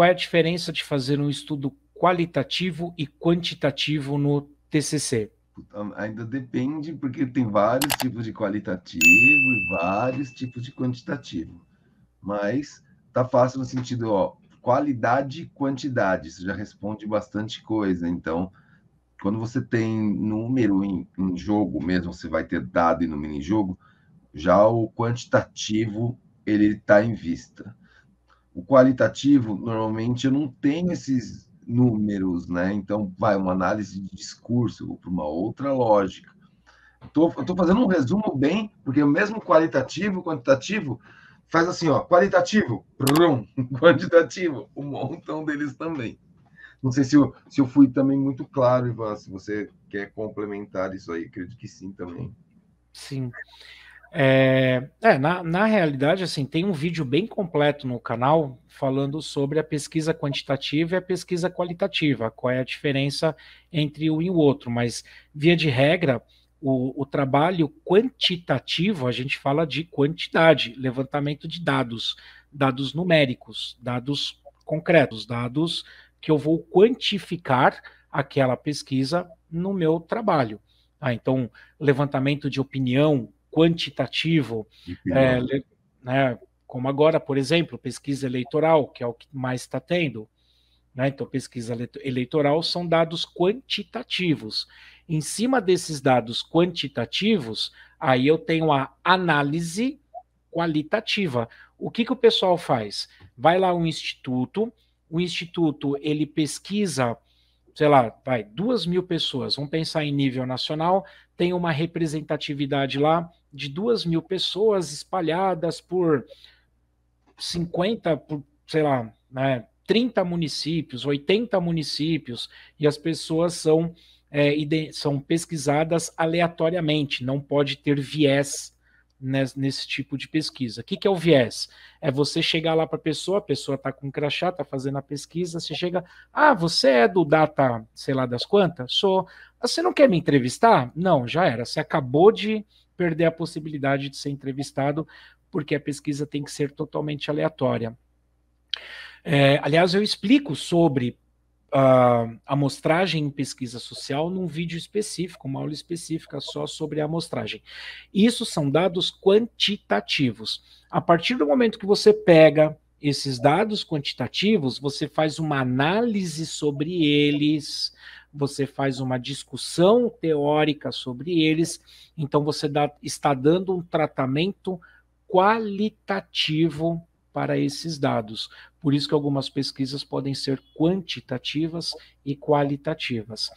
qual é a diferença de fazer um estudo qualitativo e quantitativo no TCC? Ainda depende, porque tem vários tipos de qualitativo e vários tipos de quantitativo. Mas tá fácil no sentido, ó, qualidade e quantidade, isso já responde bastante coisa. Então, quando você tem número em, em jogo mesmo, você vai ter dado e no mini jogo, já o quantitativo ele está em vista. O qualitativo, normalmente, eu não tenho esses números, né? Então, vai uma análise de discurso, vou para uma outra lógica. Estou fazendo um resumo bem, porque o mesmo qualitativo, quantitativo, faz assim, ó, qualitativo, brum, quantitativo, um montão deles também. Não sei se eu, se eu fui também muito claro, Ivan, se você quer complementar isso aí, acredito que sim também. Sim. É, é na, na realidade, assim, tem um vídeo bem completo no canal falando sobre a pesquisa quantitativa e a pesquisa qualitativa, qual é a diferença entre um e o outro, mas via de regra, o, o trabalho quantitativo, a gente fala de quantidade, levantamento de dados, dados numéricos, dados concretos, dados que eu vou quantificar aquela pesquisa no meu trabalho. Ah, então, levantamento de opinião quantitativo, é, né, como agora, por exemplo, pesquisa eleitoral, que é o que mais está tendo. Né? Então, pesquisa eleitoral são dados quantitativos. Em cima desses dados quantitativos, aí eu tenho a análise qualitativa. O que, que o pessoal faz? Vai lá um instituto, o instituto ele pesquisa sei lá, vai, duas mil pessoas, vamos pensar em nível nacional, tem uma representatividade lá de duas mil pessoas espalhadas por 50, por, sei lá, né, 30 municípios, 80 municípios, e as pessoas são, é, são pesquisadas aleatoriamente, não pode ter viés nesse tipo de pesquisa. O que, que é o viés? É você chegar lá para a pessoa, a pessoa está com um crachá, está fazendo a pesquisa, você chega, ah, você é do data, sei lá das quantas? Sou. Ah, você não quer me entrevistar? Não, já era. Você acabou de perder a possibilidade de ser entrevistado, porque a pesquisa tem que ser totalmente aleatória. É, aliás, eu explico sobre uh, amostragem em pesquisa social num vídeo específico, uma aula específica só sobre a amostragem. Isso são dados quantitativos. A partir do momento que você pega esses dados quantitativos, você faz uma análise sobre eles, você faz uma discussão teórica sobre eles, então você dá, está dando um tratamento qualitativo para esses dados. Por isso que algumas pesquisas podem ser quantitativas e qualitativas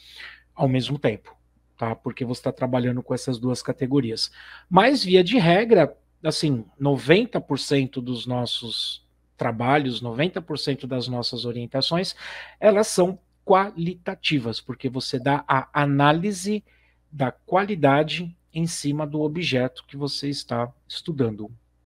ao mesmo tempo, tá? Porque você está trabalhando com essas duas categorias. Mas, via de regra, assim, 90% dos nossos trabalhos, 90% das nossas orientações, elas são qualitativas, porque você dá a análise da qualidade em cima do objeto que você está estudando,